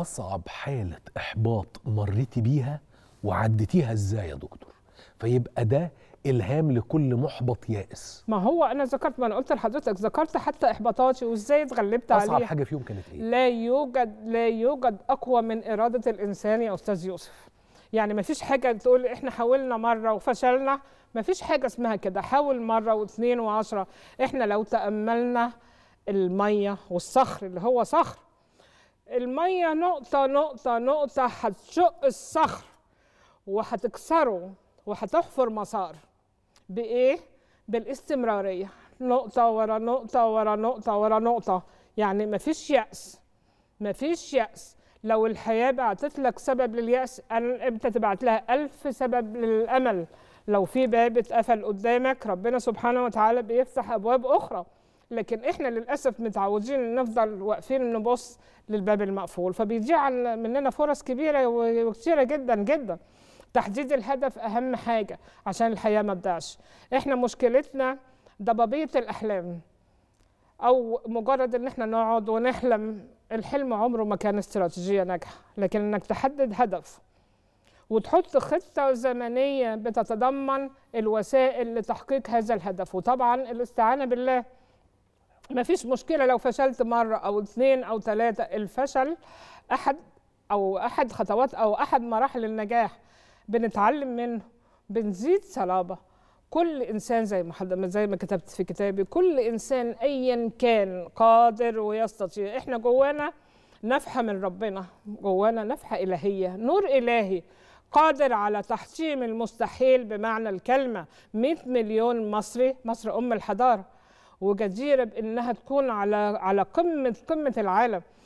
اصعب حاله احباط مريتي بيها وعديتيها ازاي يا دكتور فيبقى ده الهام لكل محبط يائس ما هو انا ذكرت ما انا قلت لحضرتك ذكرت حتى احباطاتي وازاي اتغلبت عليها اصعب حاجه فيهم كانت ايه لا يوجد لا يوجد اقوى من اراده الانسان يا استاذ يوسف يعني ما فيش حاجه تقول احنا حاولنا مره وفشلنا ما فيش حاجه اسمها كده حاول مره واثنين وعشره احنا لو تاملنا الميه والصخر اللي هو صخر المية نقطة نقطة نقطة هتشق الصخر وهتكسره وهتحفر مسار بإيه؟ بالاستمرارية نقطة ورا نقطة ورا نقطة ورا نقطة يعني مفيش يأس مفيش يأس لو الحياة بعتت لك سبب لليأس أنت تبعت لها ألف سبب للأمل لو في باب اتقفل قدامك ربنا سبحانه وتعالى بيفتح أبواب أخرى لكن احنا للاسف متعودين نفضل واقفين نبص للباب المقفول فبيضيع مننا فرص كبيره وكثيره جدا جدا تحديد الهدف اهم حاجه عشان الحياه ما تضيعش احنا مشكلتنا ضبابيه الاحلام او مجرد ان احنا نقعد ونحلم الحلم عمره ما كان استراتيجيه ناجحه لكن انك تحدد هدف وتحط خطة زمنية بتتضمن الوسائل لتحقيق هذا الهدف وطبعا الاستعانة بالله ما فيش مشكله لو فشلت مره او اثنين او ثلاثه الفشل احد او احد خطوات او احد مراحل النجاح بنتعلم منه بنزيد صلابه كل انسان زي ما زي ما كتبت في كتابي كل انسان ايا كان قادر ويستطيع احنا جوانا نفحه من ربنا جوانا نفحه الهيه نور الهي قادر على تحطيم المستحيل بمعنى الكلمه 100 مليون مصري مصر ام الحضاره وجزيره بانها تكون على على قمه قمه العالم